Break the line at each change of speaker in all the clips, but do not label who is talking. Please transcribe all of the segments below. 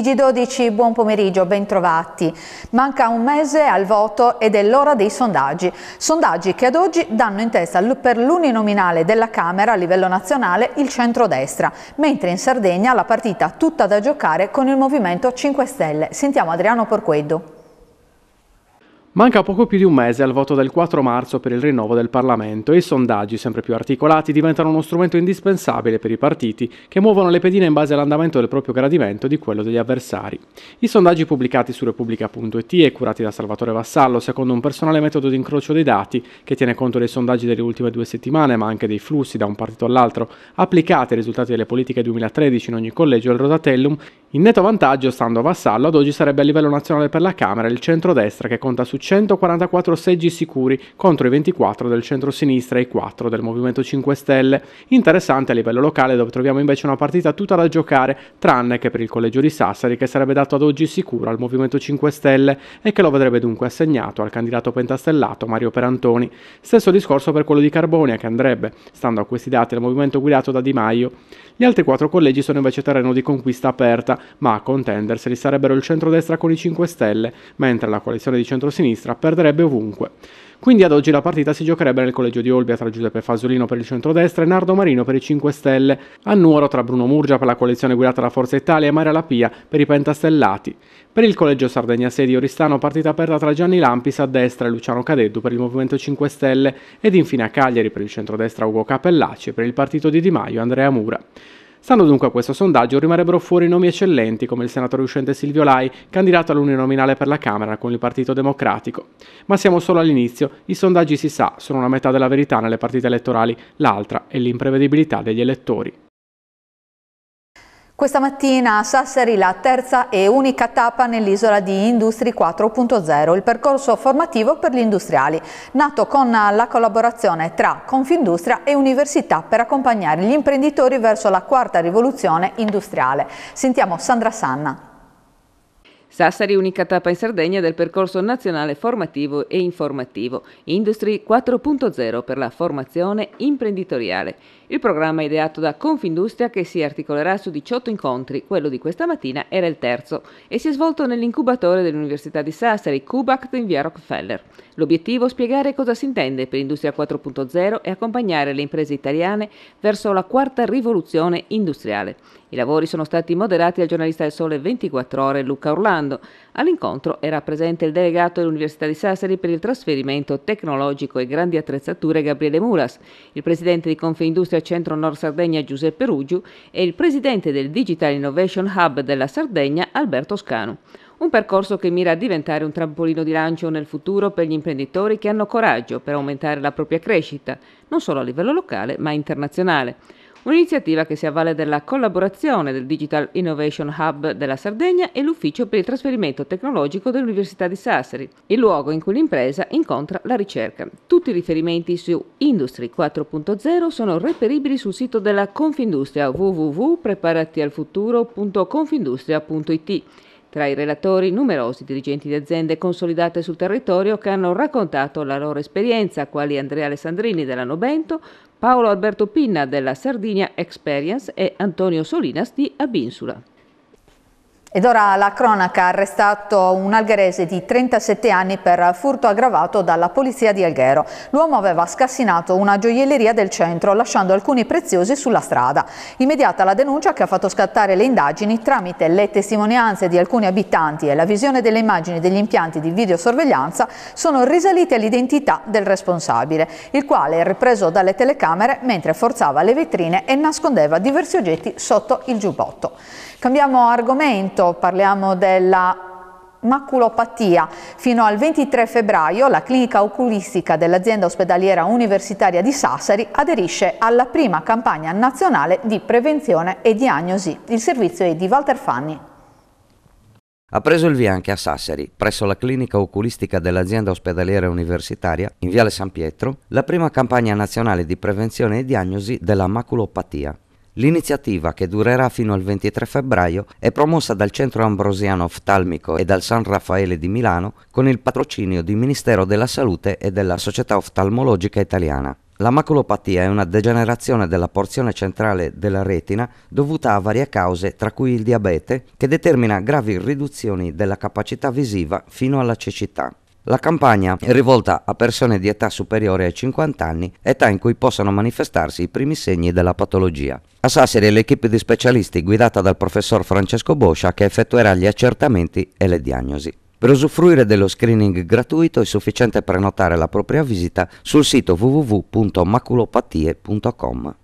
TG12, buon pomeriggio, bentrovati. Manca un mese al voto ed è l'ora dei sondaggi. Sondaggi che ad oggi danno in testa per l'uninominale della Camera a livello nazionale il centrodestra, mentre in Sardegna la partita tutta da giocare con il Movimento 5 Stelle. Sentiamo Adriano Porqueddu.
Manca poco più di un mese al voto del 4 marzo per il rinnovo del Parlamento e i sondaggi sempre più articolati diventano uno strumento indispensabile per i partiti che muovono le pedine in base all'andamento del proprio gradimento e di quello degli avversari. I sondaggi pubblicati su Repubblica.it e curati da Salvatore Vassallo secondo un personale metodo di incrocio dei dati che tiene conto dei sondaggi delle ultime due settimane ma anche dei flussi da un partito all'altro applicati ai risultati delle politiche 2013 in ogni collegio del Rosatellum in netto vantaggio, stando a Vassallo, ad oggi sarebbe a livello nazionale per la Camera il centrodestra che conta su 144 seggi sicuri contro i 24 del centro-sinistra e i 4 del Movimento 5 Stelle. Interessante a livello locale dove troviamo invece una partita tutta da giocare, tranne che per il collegio di Sassari che sarebbe dato ad oggi sicuro al Movimento 5 Stelle e che lo vedrebbe dunque assegnato al candidato pentastellato Mario Perantoni. Stesso discorso per quello di Carbonia che andrebbe, stando a questi dati, al movimento guidato da Di Maio. Gli altri quattro collegi sono invece terreno di conquista aperta ma a contenderseli sarebbero il centrodestra con i 5 Stelle, mentre la coalizione di centrosinistra perderebbe ovunque. Quindi ad oggi la partita si giocherebbe nel collegio di Olbia tra Giuseppe Fasolino per il centrodestra e Nardo Marino per i 5 Stelle, a Nuoro tra Bruno Murgia per la coalizione guidata da Forza Italia e Maria Lapia per i pentastellati. Per il collegio Sardegna Sedi Oristano partita aperta tra Gianni Lampis a destra e Luciano Cadeddu per il Movimento 5 Stelle ed infine a Cagliari per il centrodestra Ugo Capellacci e per il partito di Di Maio Andrea Mura. Stando dunque a questo sondaggio rimarrebbero fuori nomi eccellenti come il senatore uscente Silvio Lai, candidato all'uninominale per la Camera con il Partito Democratico. Ma siamo solo all'inizio, i sondaggi si sa, sono una metà della verità nelle partite elettorali, l'altra è l'imprevedibilità degli elettori.
Questa mattina a Sassari la terza e unica tappa nell'isola di Industri 4.0, il percorso formativo per gli industriali, nato con la collaborazione tra Confindustria e Università per accompagnare gli imprenditori verso la quarta rivoluzione industriale. Sentiamo Sandra Sanna.
Sassari unica tappa in Sardegna del percorso nazionale formativo e informativo Industry 4.0 per la formazione imprenditoriale. Il programma è ideato da Confindustria che si articolerà su 18 incontri, quello di questa mattina era il terzo e si è svolto nell'incubatore dell'Università di Sassari, Cubact in via Rockefeller. L'obiettivo è spiegare cosa si intende per Industria 4.0 e accompagnare le imprese italiane verso la quarta rivoluzione industriale. I lavori sono stati moderati dal giornalista del Sole 24 Ore Luca Orlando, All'incontro era presente il delegato dell'Università di Sassari per il trasferimento tecnologico e grandi attrezzature Gabriele Muras, il presidente di Confindustria Centro Nord Sardegna Giuseppe Ruggiu e il presidente del Digital Innovation Hub della Sardegna Alberto Scanu. Un percorso che mira a diventare un trampolino di lancio nel futuro per gli imprenditori che hanno coraggio per aumentare la propria crescita, non solo a livello locale ma internazionale. Un'iniziativa che si avvale della collaborazione del Digital Innovation Hub della Sardegna e l'Ufficio per il trasferimento tecnologico dell'Università di Sassari, il luogo in cui l'impresa incontra la ricerca. Tutti i riferimenti su Industry 4.0 sono reperibili sul sito della Confindustria www.preparatialfuturo.confindustria.it tra i relatori numerosi dirigenti di aziende consolidate sul territorio che hanno raccontato la loro esperienza, quali Andrea Alessandrini della Nobento, Paolo Alberto Pinna della Sardinia Experience e Antonio Solinas di Abinsula.
Ed ora la cronaca ha arrestato un algherese di 37 anni per furto aggravato dalla polizia di Alghero. L'uomo aveva scassinato una gioielleria del centro lasciando alcuni preziosi sulla strada. Immediata la denuncia che ha fatto scattare le indagini tramite le testimonianze di alcuni abitanti e la visione delle immagini degli impianti di videosorveglianza sono risalite all'identità del responsabile, il quale è ripreso dalle telecamere mentre forzava le vetrine e nascondeva diversi oggetti sotto il giubbotto. Cambiamo argomento marito, parliamo della maculopatia. Fino al 23 febbraio la clinica oculistica dell'azienda ospedaliera universitaria di Sassari aderisce alla prima campagna nazionale di prevenzione e diagnosi. Il servizio è di Walter
Fanni. Ha preso il via anche a Sassari, presso la clinica oculistica dell'azienda ospedaliera universitaria, in Viale San Pietro, la prima campagna nazionale di prevenzione e diagnosi della maculopatia. L'iniziativa, che durerà fino al 23 febbraio, è promossa dal Centro Ambrosiano Oftalmico e dal San Raffaele di Milano con il patrocinio di Ministero della Salute e della Società Oftalmologica Italiana. La maculopatia è una degenerazione della porzione centrale della retina dovuta a varie cause, tra cui il diabete, che determina gravi riduzioni della capacità visiva fino alla cecità. La campagna è rivolta a persone di età superiore ai 50 anni, età in cui possono manifestarsi i primi segni della patologia. A Sassari è l'equipe di specialisti guidata dal professor Francesco Boscia che effettuerà gli accertamenti e le diagnosi. Per usufruire dello screening gratuito è sufficiente prenotare la propria visita sul sito www.maculopatie.com.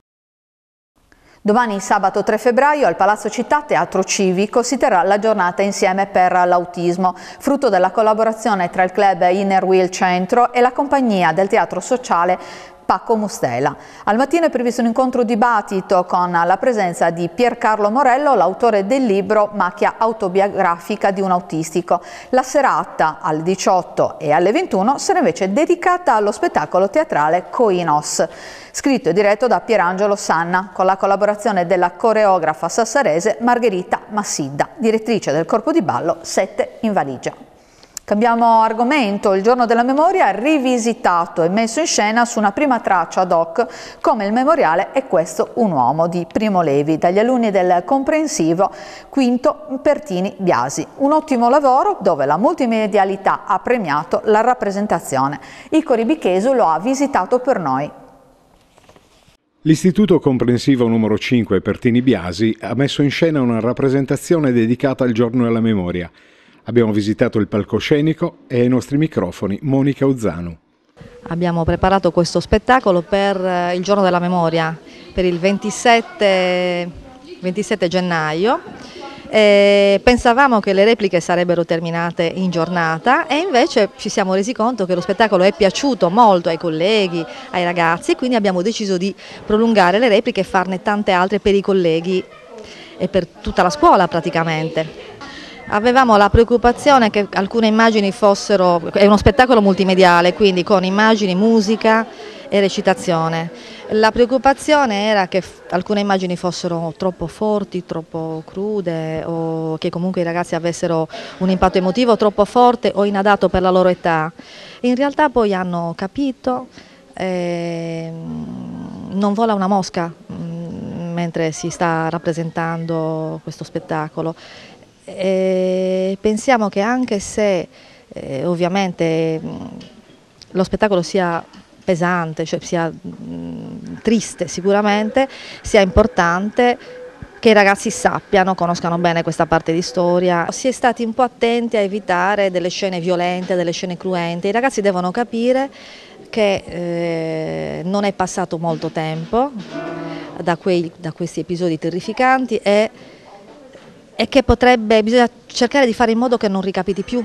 Domani sabato 3 febbraio al Palazzo Città Teatro Civico si terrà la giornata insieme per l'autismo, frutto della collaborazione tra il club Inner Wheel Centro e la compagnia del teatro sociale Paco Mustela. Al mattino è previsto un incontro dibattito con la presenza di Piercarlo Morello, l'autore del libro Macchia autobiografica di un autistico. La serata alle 18 e alle 21 sarà invece dedicata allo spettacolo teatrale Coinos, scritto e diretto da Pierangelo Sanna con la collaborazione della coreografa sassarese Margherita Massidda, direttrice del corpo di ballo 7 in valigia. Cambiamo argomento, il giorno della memoria rivisitato e messo in scena su una prima traccia ad hoc come il memoriale è questo un uomo di Primo Levi dagli alunni del comprensivo Quinto Pertini Biasi. Un ottimo lavoro dove la multimedialità ha premiato la rappresentazione. Icori Bichesu lo ha visitato per noi
L'Istituto Comprensivo numero 5 Pertini Biasi ha messo in scena una rappresentazione dedicata al Giorno della Memoria. Abbiamo visitato il palcoscenico e ai nostri microfoni Monica Uzzano.
Abbiamo preparato questo spettacolo per eh, il giorno della memoria, per il 27, 27 gennaio. E pensavamo che le repliche sarebbero terminate in giornata e invece ci siamo resi conto che lo spettacolo è piaciuto molto ai colleghi, ai ragazzi, quindi abbiamo deciso di prolungare le repliche e farne tante altre per i colleghi e per tutta la scuola praticamente. Avevamo la preoccupazione che alcune immagini fossero, è uno spettacolo multimediale, quindi con immagini, musica e recitazione. La preoccupazione era che alcune immagini fossero troppo forti, troppo crude o che comunque i ragazzi avessero un impatto emotivo troppo forte o inadatto per la loro età. In realtà poi hanno capito, eh, non vola una mosca mm, mentre si sta rappresentando questo spettacolo. E eh, pensiamo che anche se eh, ovviamente mm, lo spettacolo sia pesante, cioè sia mh, mm, triste sicuramente, sia importante che i ragazzi sappiano, conoscano bene questa parte di storia. Si è stati un po' attenti a evitare delle scene violente, delle scene cruente. I ragazzi devono capire che eh, non è passato molto tempo da, quei, da questi episodi terrificanti e e che potrebbe, bisogna cercare di fare in modo che non ricapiti più.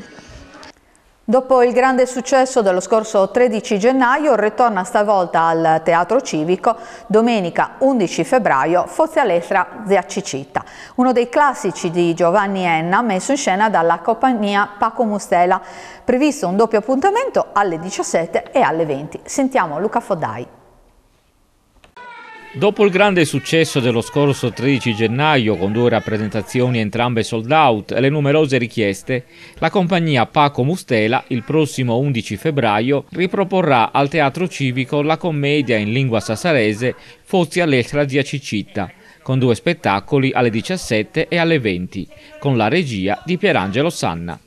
Dopo il grande
successo dello scorso 13 gennaio, ritorna stavolta al Teatro Civico domenica 11 febbraio Fozialestra Zia Cicita, uno dei classici di Giovanni Enna messo in scena dalla compagnia Paco Mustela. Previsto un doppio appuntamento alle 17 e alle 20. Sentiamo Luca Foddai.
Dopo il grande successo dello scorso 13 gennaio, con due rappresentazioni entrambe sold out e le numerose richieste, la compagnia Paco Mustela il prossimo 11 febbraio riproporrà al Teatro Civico la commedia in lingua sassarese Fozzi Letra di Acicitta, con due spettacoli alle 17 e alle 20, con la regia di Pierangelo Sanna.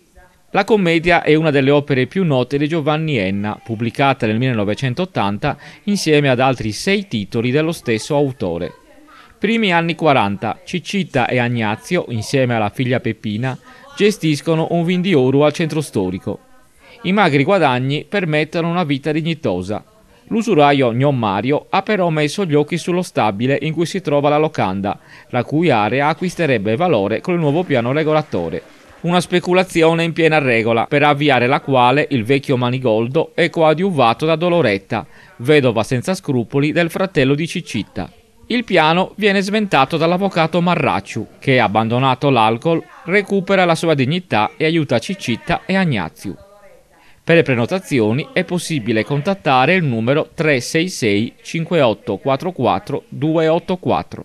La commedia è una delle opere più note di Giovanni Enna, pubblicata nel 1980 insieme ad altri sei titoli dello stesso autore. Primi anni 40, Ciccitta e Agnazio, insieme alla figlia Peppina, gestiscono un vin di oro al centro storico. I magri guadagni permettono una vita dignitosa. L'usuraio Gnon Mario ha però messo gli occhi sullo stabile in cui si trova la locanda, la cui area acquisterebbe valore col nuovo piano regolatore una speculazione in piena regola, per avviare la quale il vecchio Manigoldo è coadiuvato da Doloretta, vedova senza scrupoli del fratello di Ciccitta. Il piano viene sventato dall'avvocato Marracciu, che, abbandonato l'alcol, recupera la sua dignità e aiuta Ciccitta e Agnaziu. Per le prenotazioni è possibile contattare il numero 366 5844 284.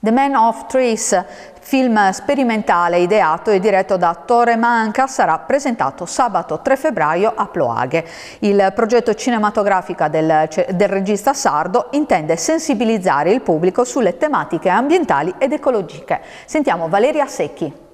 The Man of Trees, film sperimentale ideato e diretto da Tore Manca, sarà presentato sabato 3 febbraio a Ploaghe. Il progetto cinematografico del, del regista sardo intende sensibilizzare il pubblico sulle tematiche ambientali ed ecologiche. Sentiamo Valeria Secchi.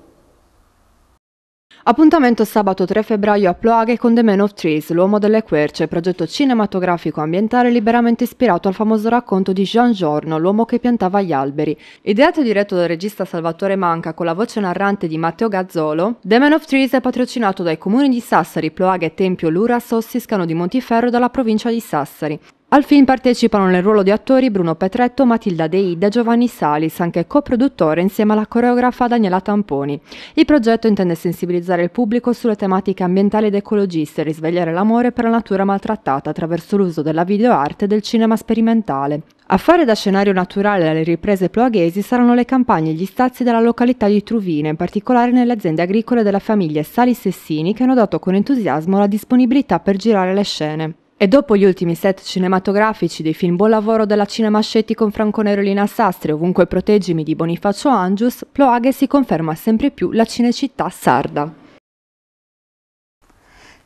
Appuntamento sabato 3 febbraio a Ploaghe con The Man of Trees, l'uomo delle querce, progetto cinematografico ambientale liberamente ispirato al famoso racconto di Jean Giorno, l'uomo che piantava gli alberi. Ideato e diretto dal regista Salvatore Manca con la voce narrante di Matteo Gazzolo, The Man of Trees è patrocinato dai comuni di Sassari, Ploaghe, Tempio, Lura, Sossiscano di Montiferro e dalla provincia di Sassari. Al film partecipano nel ruolo di attori Bruno Petretto, Matilda De Deida, Giovanni Salis, anche coproduttore insieme alla coreografa Daniela Tamponi. Il progetto intende sensibilizzare il pubblico sulle tematiche ambientali ed ecologiste e risvegliare l'amore per la natura maltrattata attraverso l'uso della videoarte e del cinema sperimentale. A fare da scenario naturale alle riprese ploaghesi saranno le campagne e gli stazzi della località di Truvina, in particolare nelle aziende agricole della famiglia Salis e Sini che hanno dato con entusiasmo la disponibilità per girare le scene. E dopo gli ultimi set cinematografici dei film Buon lavoro della Cinema Scetti con Franco Nerolina Sastri, ovunque proteggimi di Bonifacio Angius, Ploaghe si conferma sempre più la cinecittà sarda.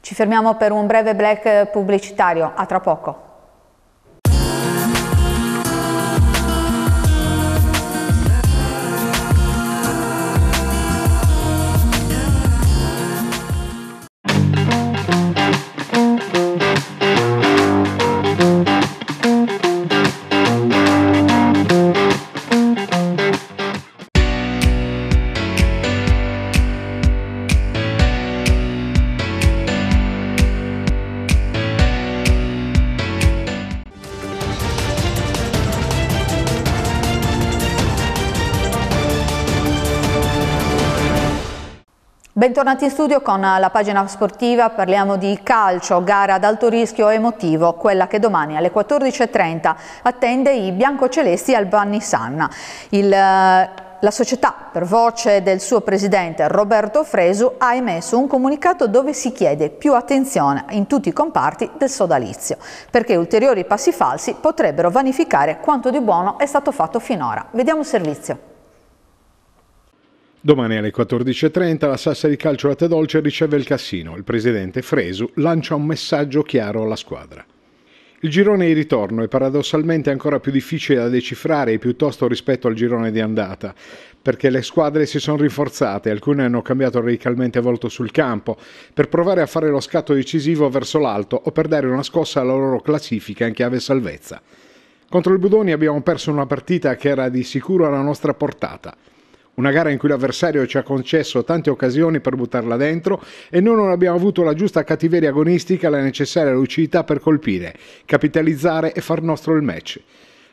Ci fermiamo per un breve break pubblicitario, a tra poco. Bentornati in studio con la pagina sportiva, parliamo di calcio, gara ad alto rischio emotivo, quella che domani alle 14.30 attende i biancocelesti al Bannisanna. Il, eh, la società, per voce del suo presidente Roberto Fresu, ha emesso un comunicato dove si chiede più attenzione in tutti i comparti del sodalizio, perché ulteriori passi falsi potrebbero vanificare quanto di buono è stato fatto finora. Vediamo il servizio.
Domani alle 14.30 la di Calcio Latte Dolce riceve il Cassino. Il presidente Fresu lancia un messaggio chiaro alla squadra. Il girone di ritorno è paradossalmente ancora più difficile da decifrare piuttosto rispetto al girone di andata, perché le squadre si sono rinforzate, alcune hanno cambiato radicalmente volto sul campo, per provare a fare lo scatto decisivo verso l'alto o per dare una scossa alla loro classifica in chiave salvezza. Contro il Budoni abbiamo perso una partita che era di sicuro alla nostra portata. Una gara in cui l'avversario ci ha concesso tante occasioni per buttarla dentro e noi non abbiamo avuto la giusta cattiveria agonistica, la necessaria lucidità per colpire, capitalizzare e far nostro il match.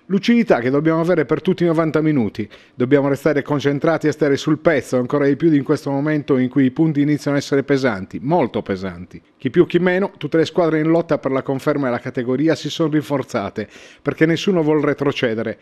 Lucidità che dobbiamo avere per tutti i 90 minuti, dobbiamo restare concentrati e stare sul pezzo ancora di più in questo momento in cui i punti iniziano a essere pesanti, molto pesanti. Chi più chi meno, tutte le squadre in lotta per la conferma e la categoria si sono rinforzate perché nessuno vuole retrocedere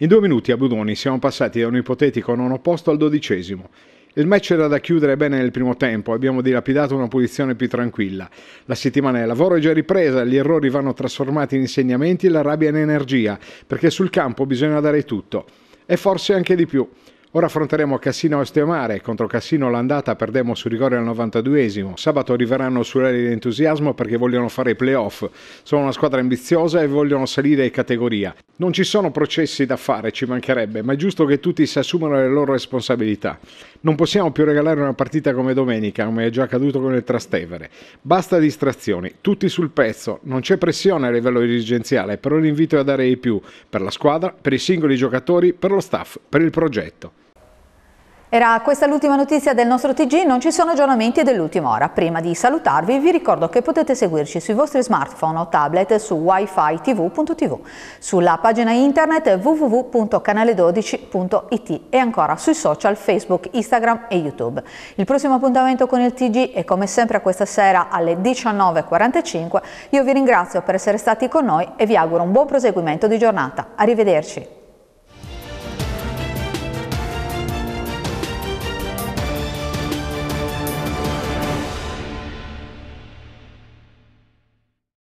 in due minuti a Budoni siamo passati da un ipotetico non opposto al dodicesimo. Il match era da chiudere bene nel primo tempo, abbiamo dilapidato una posizione più tranquilla. La settimana di lavoro è già ripresa, gli errori vanno trasformati in insegnamenti e la rabbia in energia, perché sul campo bisogna dare tutto. E forse anche di più. Ora affronteremo Cassino Osteomare contro Cassino l'andata perdemo su rigore al 92esimo. Sabato arriveranno sull'area di entusiasmo perché vogliono fare i playoff. Sono una squadra ambiziosa e vogliono salire in categoria. Non ci sono processi da fare, ci mancherebbe, ma è giusto che tutti si assumano le loro responsabilità. Non possiamo più regalare una partita come domenica, come è già accaduto con il Trastevere. Basta distrazioni, tutti sul pezzo, non c'è pressione a livello dirigenziale, però l'invito è a dare di più per la squadra, per i singoli giocatori, per lo staff, per il progetto.
Era questa l'ultima notizia del nostro TG, non ci sono aggiornamenti dell'ultima ora. Prima di salutarvi vi ricordo che potete seguirci sui vostri smartphone o tablet su wifi tv.tv, sulla pagina internet www.canale12.it e ancora sui social Facebook, Instagram e YouTube. Il prossimo appuntamento con il TG è come sempre questa sera alle 19.45. Io vi ringrazio per essere stati con noi e vi auguro un buon proseguimento di giornata. Arrivederci.